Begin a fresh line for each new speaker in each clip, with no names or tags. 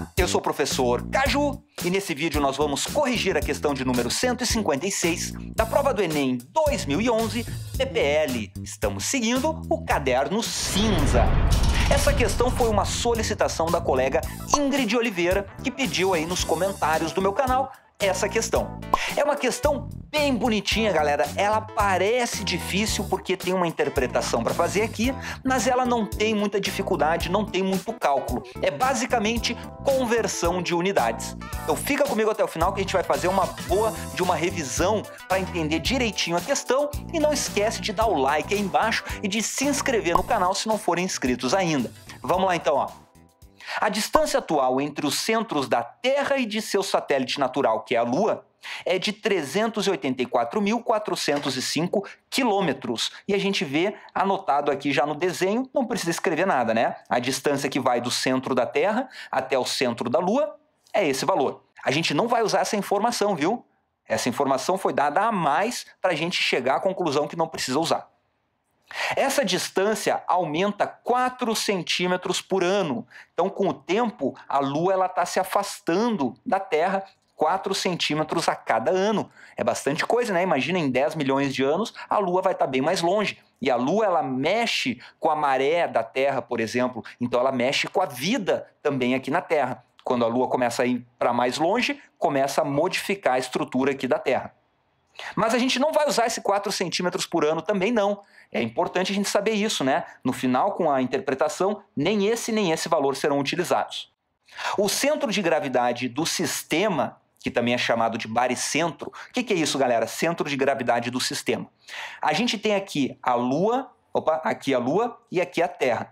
Olá, eu sou o professor Caju e nesse vídeo nós vamos corrigir a questão de número 156 da prova do Enem 2011 PPL. Estamos seguindo o caderno cinza. Essa questão foi uma solicitação da colega Ingrid Oliveira, que pediu aí nos comentários do meu canal essa questão. É uma questão bem bonitinha, galera. Ela parece difícil porque tem uma interpretação para fazer aqui, mas ela não tem muita dificuldade, não tem muito cálculo. É basicamente conversão de unidades. Então fica comigo até o final que a gente vai fazer uma boa de uma revisão para entender direitinho a questão e não esquece de dar o like aí embaixo e de se inscrever no canal se não forem inscritos ainda. Vamos lá então, ó. A distância atual entre os centros da Terra e de seu satélite natural, que é a Lua, é de 384.405 quilômetros. E a gente vê anotado aqui já no desenho, não precisa escrever nada, né? A distância que vai do centro da Terra até o centro da Lua é esse valor. A gente não vai usar essa informação, viu? Essa informação foi dada a mais para a gente chegar à conclusão que não precisa usar. Essa distância aumenta 4 centímetros por ano. Então, com o tempo, a Lua está se afastando da Terra 4 centímetros a cada ano. É bastante coisa, né? Imagina em 10 milhões de anos, a Lua vai estar tá bem mais longe. E a Lua ela mexe com a maré da Terra, por exemplo. Então ela mexe com a vida também aqui na Terra. Quando a Lua começa a ir para mais longe, começa a modificar a estrutura aqui da Terra. Mas a gente não vai usar esse 4 centímetros por ano também não. É importante a gente saber isso, né? No final, com a interpretação, nem esse nem esse valor serão utilizados. O centro de gravidade do sistema, que também é chamado de baricentro, o que, que é isso, galera? Centro de gravidade do sistema. A gente tem aqui a Lua, opa, aqui a Lua e aqui a Terra.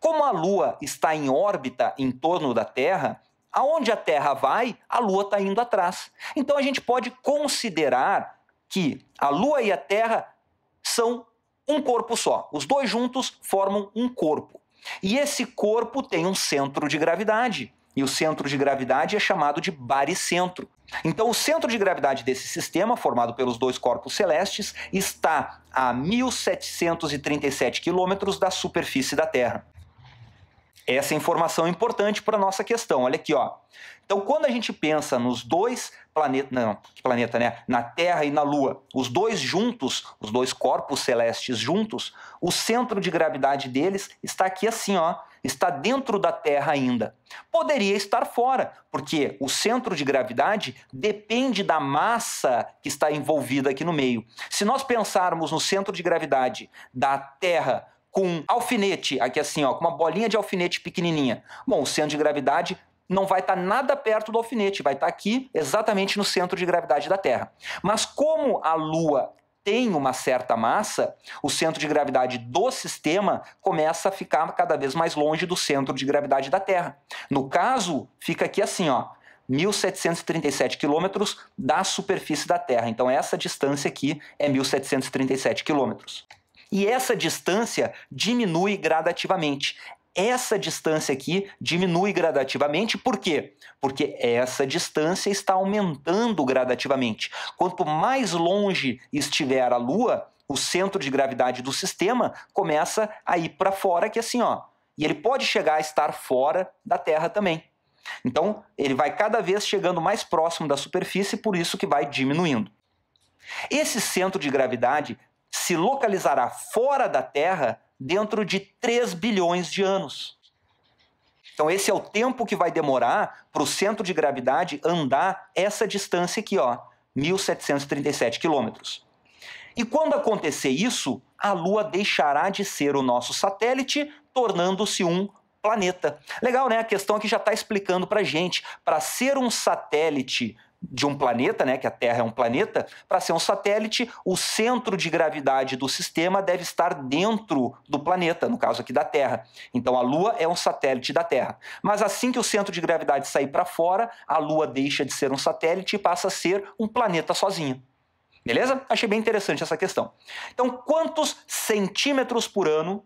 Como a Lua está em órbita em torno da Terra, aonde a Terra vai, a Lua está indo atrás. Então a gente pode considerar que a Lua e a Terra são um corpo só. Os dois juntos formam um corpo. E esse corpo tem um centro de gravidade. E o centro de gravidade é chamado de baricentro. Então, o centro de gravidade desse sistema, formado pelos dois corpos celestes, está a 1737 quilômetros da superfície da Terra essa informação é importante para a nossa questão. Olha aqui, ó. Então, quando a gente pensa nos dois planetas, não, que planeta, né? Na Terra e na Lua, os dois juntos, os dois corpos celestes juntos, o centro de gravidade deles está aqui assim, ó, está dentro da Terra ainda. Poderia estar fora, porque o centro de gravidade depende da massa que está envolvida aqui no meio. Se nós pensarmos no centro de gravidade da Terra com alfinete, aqui assim, ó, com uma bolinha de alfinete pequenininha, bom, o centro de gravidade não vai estar tá nada perto do alfinete, vai estar tá aqui exatamente no centro de gravidade da Terra. Mas como a Lua tem uma certa massa, o centro de gravidade do sistema começa a ficar cada vez mais longe do centro de gravidade da Terra. No caso, fica aqui assim, ó. 1.737 quilômetros da superfície da Terra. Então, essa distância aqui é 1.737 quilômetros. E essa distância diminui gradativamente. Essa distância aqui diminui gradativamente, por quê? Porque essa distância está aumentando gradativamente. Quanto mais longe estiver a Lua, o centro de gravidade do sistema começa a ir para fora, que é assim, ó. E ele pode chegar a estar fora da Terra também. Então, ele vai cada vez chegando mais próximo da superfície, por isso que vai diminuindo. Esse centro de gravidade se localizará fora da Terra dentro de 3 bilhões de anos. Então, esse é o tempo que vai demorar para o centro de gravidade andar essa distância aqui, ó, 1.737 quilômetros. E quando acontecer isso, a Lua deixará de ser o nosso satélite, tornando-se um planeta. Legal, né? A questão aqui já está explicando para gente. Para ser um satélite de um planeta, né, que a Terra é um planeta, para ser um satélite, o centro de gravidade do sistema deve estar dentro do planeta, no caso aqui da Terra. Então a Lua é um satélite da Terra. Mas assim que o centro de gravidade sair para fora, a Lua deixa de ser um satélite e passa a ser um planeta sozinho. Beleza? Achei bem interessante essa questão. Então, quantos centímetros por ano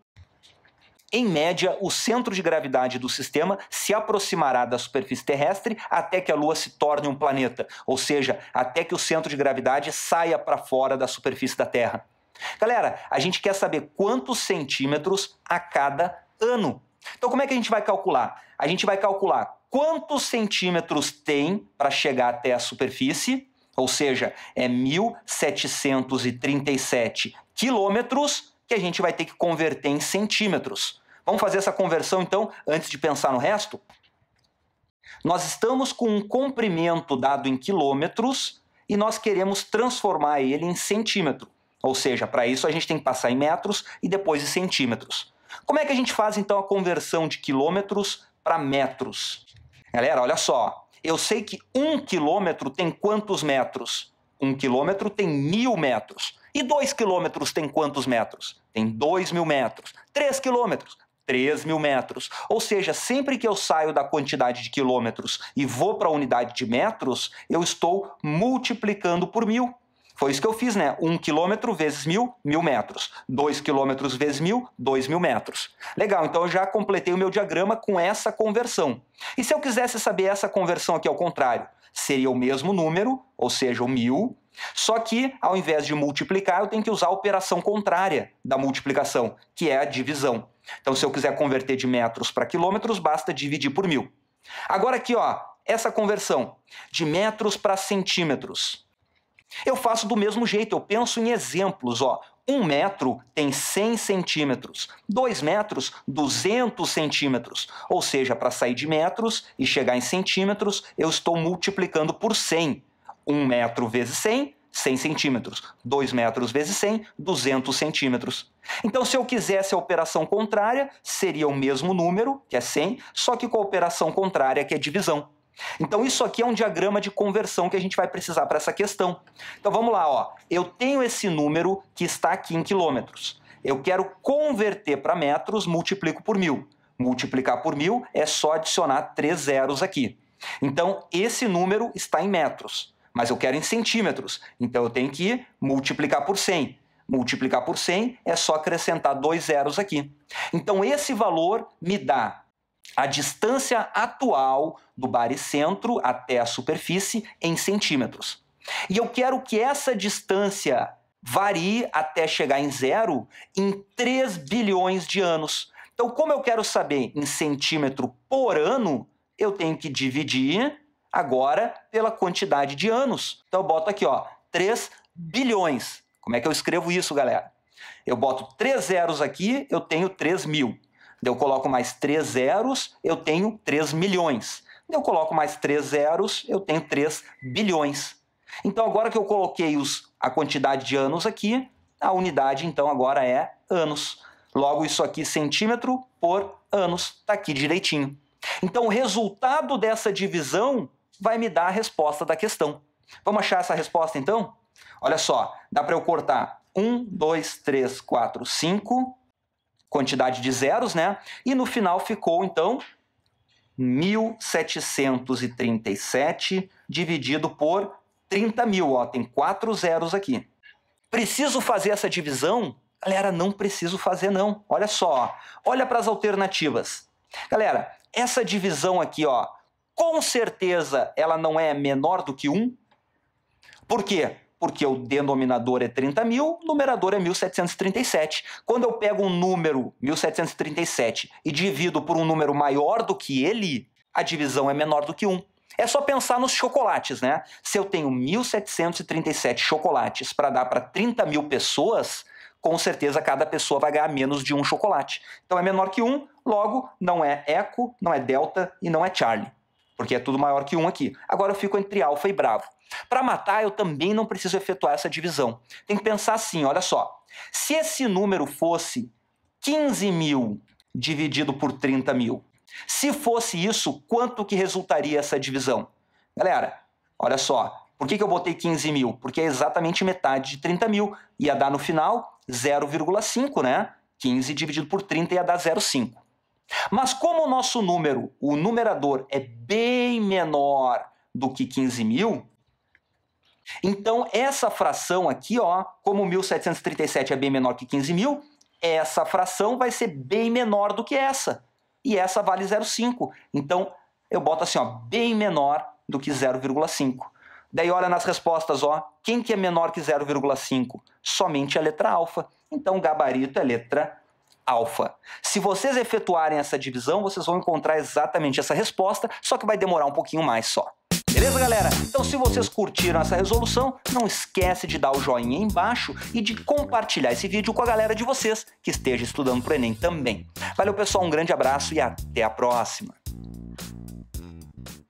em média, o centro de gravidade do sistema se aproximará da superfície terrestre até que a Lua se torne um planeta, ou seja, até que o centro de gravidade saia para fora da superfície da Terra. Galera, a gente quer saber quantos centímetros a cada ano. Então, como é que a gente vai calcular? A gente vai calcular quantos centímetros tem para chegar até a superfície, ou seja, é 1737 quilômetros que a gente vai ter que converter em centímetros. Vamos fazer essa conversão então antes de pensar no resto? Nós estamos com um comprimento dado em quilômetros e nós queremos transformar ele em centímetro. Ou seja, para isso a gente tem que passar em metros e depois em centímetros. Como é que a gente faz então a conversão de quilômetros para metros? Galera, olha só. Eu sei que um quilômetro tem quantos metros? Um quilômetro tem mil metros. E 2 quilômetros tem quantos metros? Tem 2 mil metros. 3 quilômetros? 3 mil metros. Ou seja, sempre que eu saio da quantidade de quilômetros e vou para a unidade de metros, eu estou multiplicando por mil. Foi isso que eu fiz, né? 1 um quilômetro vezes mil, mil metros. 2 quilômetros vezes mil, dois mil metros. Legal, então eu já completei o meu diagrama com essa conversão. E se eu quisesse saber essa conversão aqui ao contrário? Seria o mesmo número, ou seja, o mil, só que, ao invés de multiplicar, eu tenho que usar a operação contrária da multiplicação, que é a divisão. Então, se eu quiser converter de metros para quilômetros, basta dividir por mil. Agora aqui, ó, essa conversão de metros para centímetros. Eu faço do mesmo jeito, eu penso em exemplos. Ó. Um metro tem 100 centímetros, dois metros, 200 centímetros. Ou seja, para sair de metros e chegar em centímetros, eu estou multiplicando por 100. 1 metro vezes 100, 100 centímetros. 2 metros vezes 100, 200 centímetros. Então, se eu quisesse a operação contrária, seria o mesmo número, que é 100, só que com a operação contrária, que é divisão. Então, isso aqui é um diagrama de conversão que a gente vai precisar para essa questão. Então, vamos lá. Ó. Eu tenho esse número que está aqui em quilômetros. Eu quero converter para metros, multiplico por mil. Multiplicar por mil é só adicionar três zeros aqui. Então, esse número está em metros mas eu quero em centímetros. Então eu tenho que multiplicar por 100. Multiplicar por 100 é só acrescentar dois zeros aqui. Então esse valor me dá a distância atual do baricentro até a superfície em centímetros. E eu quero que essa distância varie até chegar em zero em 3 bilhões de anos. Então, como eu quero saber em centímetro por ano, eu tenho que dividir agora pela quantidade de anos. Então eu boto aqui, ó, 3 bilhões. Como é que eu escrevo isso, galera? Eu boto três zeros aqui, eu tenho 3 mil. Eu coloco mais três zeros, eu tenho 3 milhões. Eu coloco mais três zeros, eu tenho 3 bilhões. Então agora que eu coloquei os, a quantidade de anos aqui, a unidade então agora é anos. Logo isso aqui centímetro por anos, está aqui direitinho. Então o resultado dessa divisão vai me dar a resposta da questão. Vamos achar essa resposta então? Olha só, dá para eu cortar 1, 2, 3, 4, 5, quantidade de zeros, né? E no final ficou então 1737 dividido por 30.000. mil, ó, tem quatro zeros aqui. Preciso fazer essa divisão? Galera, não preciso fazer não. Olha só, ó. olha para as alternativas. Galera, essa divisão aqui, ó, com certeza ela não é menor do que 1. Por quê? Porque o denominador é 30 mil, o numerador é 1737. Quando eu pego um número 1737 e divido por um número maior do que ele, a divisão é menor do que 1. É só pensar nos chocolates, né? Se eu tenho 1.737 chocolates para dar para 30 mil pessoas, com certeza cada pessoa vai ganhar menos de um chocolate. Então é menor que um, logo não é Eco, não é Delta e não é Charlie porque é tudo maior que 1 aqui. Agora eu fico entre alfa e bravo. Para matar, eu também não preciso efetuar essa divisão. Tem que pensar assim, olha só. Se esse número fosse 15 mil dividido por 30 mil, se fosse isso, quanto que resultaria essa divisão? Galera, olha só. Por que, que eu botei 15 mil? Porque é exatamente metade de 30 mil. Ia dar no final 0,5, né? 15 dividido por 30 ia dar 0,5. Mas como o nosso número, o numerador, é bem menor do que 15 mil, então essa fração aqui, ó, como 1737 é bem menor que 15 mil, essa fração vai ser bem menor do que essa. E essa vale 0,5. Então eu boto assim, ó, bem menor do que 0,5. Daí olha nas respostas, ó, quem que é menor que 0,5? Somente a letra alfa. Então gabarito é letra alfa. Se vocês efetuarem essa divisão, vocês vão encontrar exatamente essa resposta, só que vai demorar um pouquinho mais só. Beleza, galera? Então, se vocês curtiram essa resolução, não esquece de dar o joinha aí embaixo e de compartilhar esse vídeo com a galera de vocês que esteja estudando para o Enem também. Valeu, pessoal, um grande abraço e até a próxima!